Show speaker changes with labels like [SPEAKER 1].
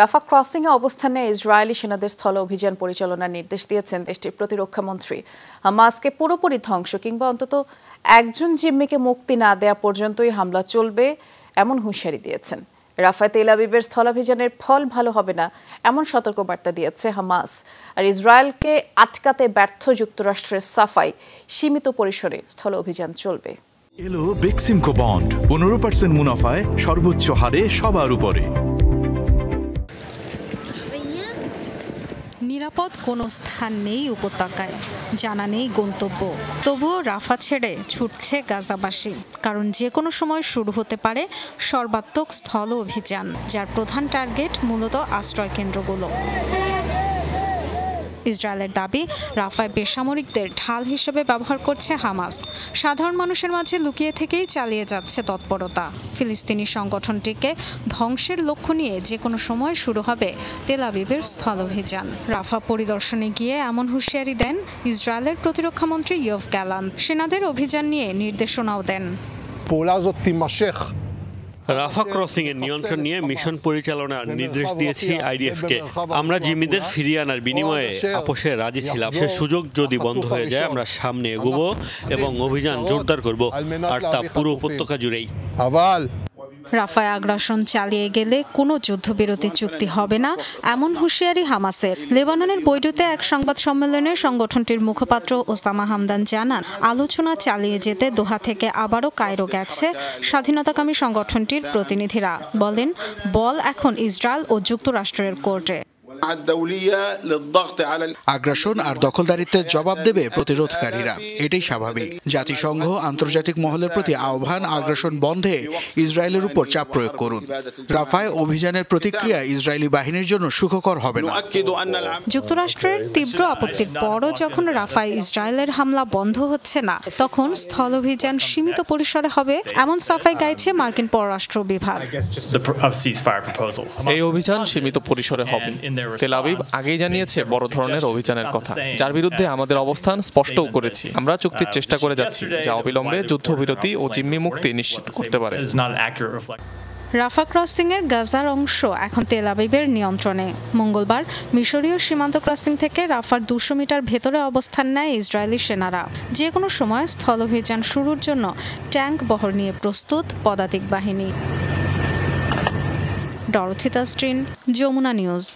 [SPEAKER 1] রাফা ক্রসিংয়ে অবস্থানে ইসরায়েলি সেনাদের স্থল অভিযান পরিচালনার নির্দেশ দিয়েছেন দেশটির প্রতিরক্ষামন্ত্রী হামাসকে পুরোপুরি ধ্বংস কিংবা অন্তত একজন জিম্মিকে মুক্তি না দেয়া পর্যন্তই হামলা চলবে এমন হুঁশিয়ারি দিয়েছেন রাফা তেল আবিবের স্থলাভিযানের ফল ভালো হবে না এমন সতর্কবার্তা দিয়েছে হামাস আর ইসরায়েলকে আটকাতে ব্যর্থ যুক্তরাষ্ট্রের সাফাই সীমিত পরিসরে স্থল অভিযান চলবে
[SPEAKER 2] এলো বেক্সিমকো বন্ড পনেরো পার্সেন্ট মুনাফায় সর্বোচ্চ হারে সবার উপরে
[SPEAKER 1] নিরাপদ কোনো স্থান নেই উপত্যকায় জানা নেই গন্তব্য তবুও রাফা ছেড়ে ছুটছে গাজাবাসী কারণ যে কোনো সময় শুরু হতে পারে সর্বাত্মক স্থল অভিযান যার প্রধান টার্গেট মূলত আশ্রয়কেন্দ্রগুলো ইসরায়েলের দাবি রাফায় বেসামরিকদের ঢাল হিসেবে ব্যবহার করছে হামাস সাধারণ মানুষের মাঝে লুকিয়ে থেকেই চালিয়ে যাচ্ছে তৎপরতা ফিলিস্তিনি সংগঠনটিকে ধ্বংসের লক্ষ্য নিয়ে যে কোনো সময় শুরু হবে তেল আবিবের স্থল অভিযান রাফা পরিদর্শনে গিয়ে এমন হুঁশিয়ারি দেন ইসরায়েলের প্রতিরক্ষামন্ত্রী ইয়ফ গ্যালান সেনাদের অভিযান নিয়ে নির্দেশনাও দেন
[SPEAKER 2] রাফা ক্রসিং এর নিয়ন্ত্রণ নিয়ে মিশন পরিচালনার নির্দেশ দিয়েছি কে আমরা জিম্মিদের ফিরিয়ে আনার বিনিময়ে আপোষে রাজি ছিলাম সে সুযোগ যদি বন্ধ হয়ে যায় আমরা সামনে এগোবো এবং অভিযান জোরদার করব আর তা পুরো উপত্যকা জুড়েই
[SPEAKER 1] রাফায় আগ্রাসন চালিয়ে গেলে কোনো যুদ্ধবিরতি চুক্তি হবে না এমন হুঁশিয়ারি হামাসের লেবাননের বৈরুতে এক সংবাদ সম্মেলনে সংগঠনটির মুখপাত্র ওসামা হামদান জানান আলোচনা চালিয়ে যেতে দোহা থেকে আবারও কায়রো গেছে স্বাধীনতাকামী সংগঠনটির প্রতিনিধিরা বলেন বল এখন ইসরায়েল ও যুক্তরাষ্ট্রের কোর্টে
[SPEAKER 2] আগ্রাসন আর দখলদারিত্বের জবাব দেবে প্রতিরোধকারীরা এটাই স্বাভাবিক জাতিসংঘ আন্তর্জাতিক মহলের প্রতি আহ্বান আগ্রাসন বন্ধে ইসরায়েলের উপর চাপ প্রয়োগ করুন রাফায় অভিযানের প্রতিক্রিয়া ইসরায়েলি বাহিনীর জন্য সুখকর হবে না যুক্তরাষ্ট্রের তীব্র আপত্তির পরও যখন রাফায়
[SPEAKER 1] ইসরায়েলের হামলা বন্ধ হচ্ছে না তখন স্থল অভিযান সীমিত পরিসরে হবে এমন সাফাই গাইছে মার্কিন পররাষ্ট্র বিভাগ এই অভিযান
[SPEAKER 2] সীমিত পরিসরে হবে তেল আবিব আগেই জানিয়েছে বড় ধরনের অভিযানের কথা যার বিরুদ্ধে আমাদের অবস্থান স্পষ্টও করেছি uh, আমরা চুক্তির চেষ্টা করে যাচ্ছি যা অবিলম্বে যুদ্ধবিরতি ও জিম্মি মুক্তি নিশ্চিত করতে পারে
[SPEAKER 1] রাফা ক্রসিং এর গাজার অংশ এখন তেল আবিবের নিয়ন্ত্রণে মঙ্গলবার মিশরীয় সীমান্ত ক্রসিং থেকে রাফার দুশো মিটার ভেতরে অবস্থান নেয় ইসরায়েলি সেনারা যে কোনো সময় স্থল অভিযান শুরুর জন্য ট্যাঙ্ক বহর নিয়ে প্রস্তুত পদাতিক বাহিনী ডরথিতা স্ট্রিন যমুনা নিউজ